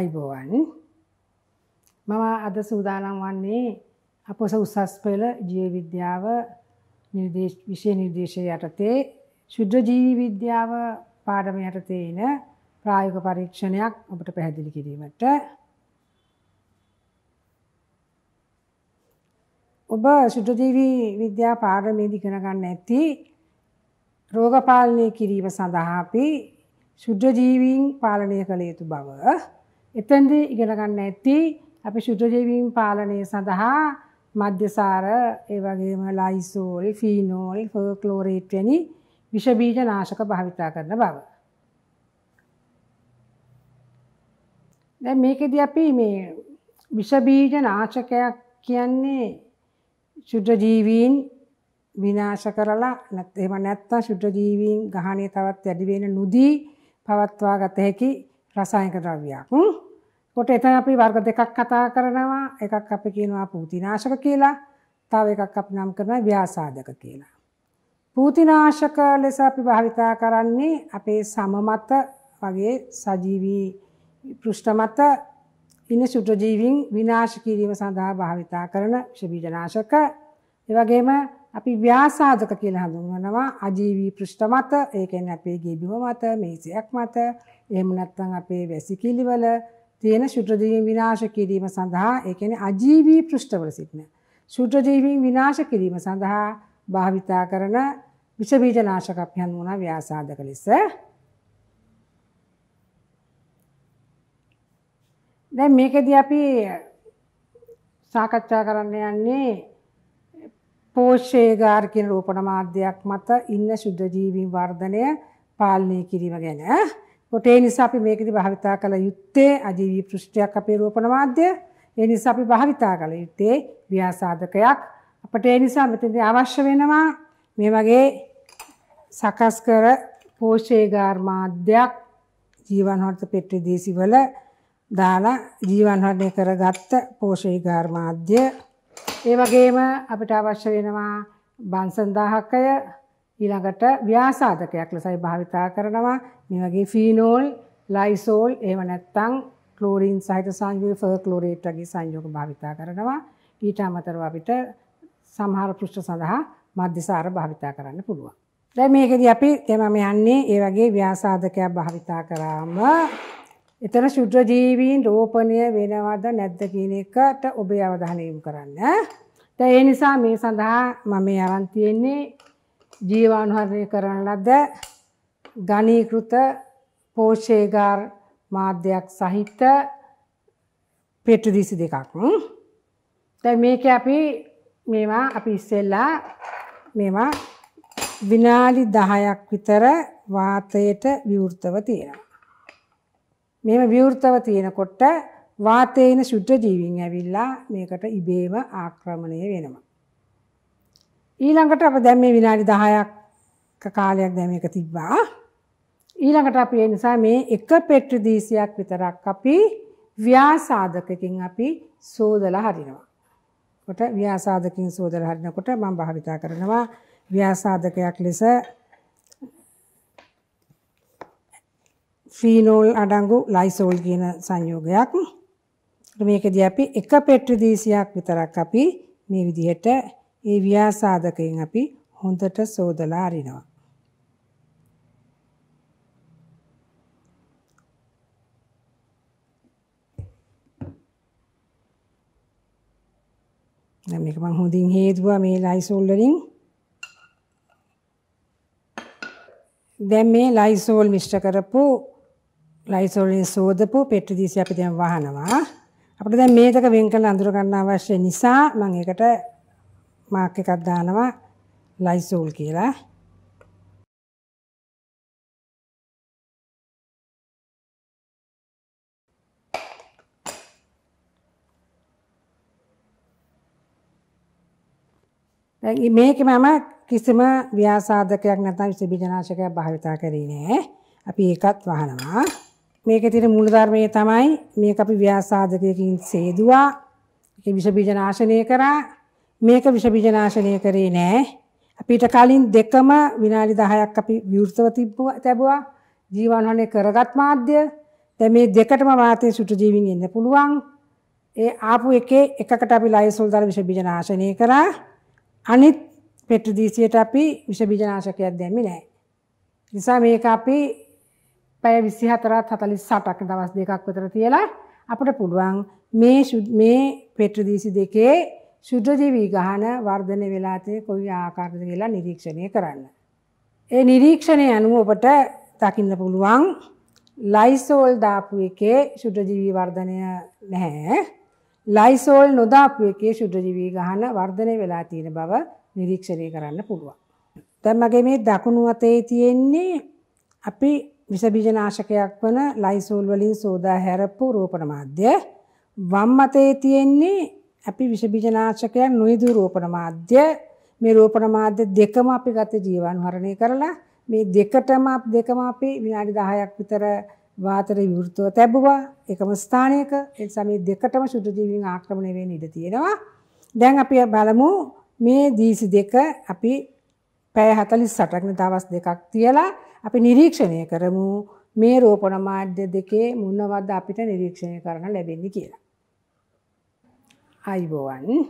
අයිබෝවන් මම අද සූදානම් වන්නේ අපොස උසස් පෙළ ජීවවිද්‍යාව විෂය නිර්දේශය යටතේ ශුද්‍ර ජීවී විද්‍යාව පාඩම යටතේන ප්‍රායක පරීක්ෂණයක් ඔබට පැහැදිලි කිරීමට ඔබ ශුද්‍රජීවී විද්‍යා පාඩමේදී ගෙනගන්න ඇති රෝගපාලනය කිරීම සඳහා අපි ශුද්‍රජීවීන් පාලනය කළ යුතු බව එතන්ද ඉගෙනගන්න ඇති අපි ශුද්‍රජීවීන් පාලනය සඳහා මධ්‍යසාර ඒවගේම ලයිසෝල් ෆීනෝල් ෆර්ක්ලෝරේට්වැනි විෂබීජ නාශක භාවිතා කරන බව. දැ මේකෙද අපි මේ විෂබීජ නාශකයක් කියන්නේ ශුද්‍රජීවීන් විනාශ කරලා එම නැත්තා ශුද්‍රජීවීන් ගහනය තවත් වැඩිවෙන නුදී පවත්වා ගත හැකි රසායක ද්‍රව්‍යයක්. කොට එතන අපි වර්ග දෙකක් කතා කරනවා එකක් අපි කියනවා පූතිනාශක කියලා තව එකක් අපි නම් කරනවා ව්‍යාසාධක කියලා. පූතිනාශක ලෙස අපි භාවිතා කරන්නේ අපේ සමමත වගේ සජීවී පෘෂ්ඨ මත ඉන්න සුද්‍රජීවීන් විනාශ කිරීම සඳහා භාවිතා කරන ශබීජනාශක ඒ වගේම අපි ව්‍යාසාධක කියලා හඳුන්වනවා අජීවී පෘෂ්ඨ මත ඒ කියන්නේ අපේ ගෙබිම මත මේසයක් මත එහෙම නැත්නම් අපේ වැසිකිලි වල තියෙන ශුද්‍රජීවීන් විනාශ කිරීම සඳහා ඒ කියන්නේ අජීවී පෘෂ්ඨවල සිටින ශුද්‍රජීවීන් විනාශ කිරීම සඳහා භාවිතා කරන විෂ බීජ නාශක අභ්‍යන්මුණ ව්‍යාසාධක ලෙස දැන් මේකෙදී අපි සාකච්ඡා කරන්න යන්නේ පෝෂ්‍යගාර කියන රෝපණ මාධ්‍යයක් මත ඉන්න ශුද්ධ ජීවීන් වර්ධනය පාලනය කිරීම ගැන. ඔට ඒ නිසා අපි මේකදී භාවිතා කළ යුත්තේ අජීවී පෘෂ්ඨයක් අපේ රෝපණ මාධ්‍ය. ඒ නිසා අපි භාවිතා කළ යුත්තේ ව්‍යාසාධකයක්. අපට ඒ නිසා මෙතනදී අවශ්‍ය වෙනවා මේ වගේ සකස් කර පෝෂේගාර මාධ්‍යයක් ජීවන්හර්ථ පෙට්ටි දේශිවල දාලා ජීවන්හරණය කරගත්ත පෝෂේගාර මාධ්‍ය ඒ වගේම අපිට අවශ්‍ය වෙනවා බන්සන්දාහකය ඊළඟට ව්‍යාසාධකයක් ලෙසයි භාවිතා කරනවා මේ වගේ ෆීනෝල් ලයිසෝල් එහෙම නැත්නම් ක්ලෝරින් සහිත සංයෝග ෆර් ක්ලෝරේට් වගේ සංයෝග භාවිතා කරනවා ඊට අමතරව අපිට සමහර පෘෂ්ඨ සඳහා මධ්‍යසාර භාවිතා කරන්න පුළුවන් දැන් මේකෙදි අපි තමම යන්නේ ඒ වගේ ව්‍යාසාධකයක් භාවිතා කරාම එතන ශුද්‍ර ජීවීන් රෝපණය වෙනවද නැද්ද කියන එකට ඔබේ අවධානය යොමු කරන්න. දැන් ඒ නිසා මේ සඳහා මම මේ අරන් තියෙන්නේ ජීවාණුහරණය කරන ලද ඝනීකృత පෝෂේගාර මාධ්‍යයක් සහිත පෙට්‍රි දිසි දෙකක්. දැන් මේක අපි මේවා අපි ඉස්සෙල්ලා මේවා විනාඩි 10ක් විතර වාතයට විවෘතව තියෙනවා. මේව විවෘතව තියෙනකොට වාතයේ ඉන සුද්ධ ජීවීන් ඇවිල්ලා මේකට ඉබේම ආක්‍රමණය වෙනවා. ඊළඟට අප දැම් මේ විනාඩි දහයක් කාලයක් දැම එක තිබ්බා. ඊළඟට අපි ඒ නිසා මේ එක පෙට්‍රි දීසියක් විතරක් අපි ව්‍යාසාධකකින් අපි සෝදලා හරිනවා. කොට ව්‍යාසාධකින් සෝදල හරිනකොට මම භාවිතා කරනවා ව්‍යාසාධකයක් ලෙස ෆීනෝල් අඩංගු ලයිසෝල් කියන සංයෝගයක් මේකදී අපි එක පෙට්‍රි දීසියක් විතරක් අපි මේ විදිහට ඒ ව්‍යාසාධකයෙන් අපි හොඳට සෝදලා අරිනවා. දැන් මේක මම හොඳින් හේතුවා මේ ලයිසෝල් වලින් දැන් මේ ලයිසෝල් මිශ්‍ර කරපු ලයිසෝල් වලින් සෝදපු පෙට්ටි දීසි අපි දැන් වහනවා අපිට දැන් මේක වෙන් කරලා අඳුර ගන්න අවශ්‍ය නිසා මම ඒකට මාක් එකක් දානවා ලයිසෝල් කියලා මේක මම කිසිම ව්‍යාසාධකයක් නැතම් සිබිජනාශකයක් භාවිතා කරනෑ අපි ඒකත් වහනවා මේක තිර මුලධර්මය තමයි මේක අපි ව්‍යාසාධකයකින් සේදවා විෂබීජනාශනය කරා මේක විෂ බීජනාශනය කරේ නෑ. අපිට කලින් දෙකම විනාඩි 10ක් අපි විවෘතව තිබ්බා තැබුවා. ජීවන්වනේ කරගත් මාධ්‍ය. දැන් මේ දෙකටම වාතයේ සුටු ජීවින් ඉන්න පුළුවන්. ඒ ආපු එකේ එකකට අපි ලයිසෝල් දාලා විෂ බීජනාශනය කරා. අනිත් පෙට්‍රි දීසියට අපි විෂ බීජනාශකයක් දැම්මේ නෑ. නිසා මේක අපි පැය 24ත් 48ක් දවස් දෙකක් විතර තියලා අපිට පුළුවන් මේ මේ පෙට්‍රි දීසි දෙකේ ශුද්‍රජීවී ගහන වර්ධන වෙලාතය කොයි ආකාරද කියලා නිරීක්ෂණය කරන්න. ඒ නිරීක්ෂණය අනුව ඔබට දකින්න පුළුවන් ලයිසෝල් දාපු එකේ ශුද්‍රජීවී වර්ධනය නැහැ. ලයිසෝල් නොදාපු එකේ ශුද්‍රජීවී ගහන වර්ධනය වෙලා තියෙන බව නිරීක්ෂණය කරන්න පුළුවන්. දැන් මගේ මේ දකුණු අතේ තියෙන්නේ අපි විසබීජනාශකයක් වන ලයිසෝල් වලින් සෝදා හැරපු රෝපණ මාධ්‍ය වම් අතේ තියෙන්නේ අපි විෂ බීජ නාශකයන් නොයදු රෝපණ මාධ්‍ය මේ රෝපණ මාධ්‍ය දෙකම අපි ගත ජීවාණුහරණය කරලා මේ දෙකටම දෙකම අපි විනාඩි 10ක් විතර වාතරේ විවෘතව තැබුවා එකම ස්ථානයක ඒ නිසා මේ දෙකටම සුදු ජීවීන් ආක්‍රමණය වෙන්න ඉඩ තියෙනවා දැන් අපි බලමු මේ දීසි දෙක අපි පැය 48ක් න දවස් දෙකක් තියලා අපි නිරීක්ෂණය කරමු මේ රෝපණ මාධ්‍ය දෙකේ මොනවද අපිට නිරීක්ෂණය කරන්න ලැබෙන්නේ කියලා අයිබෝවන්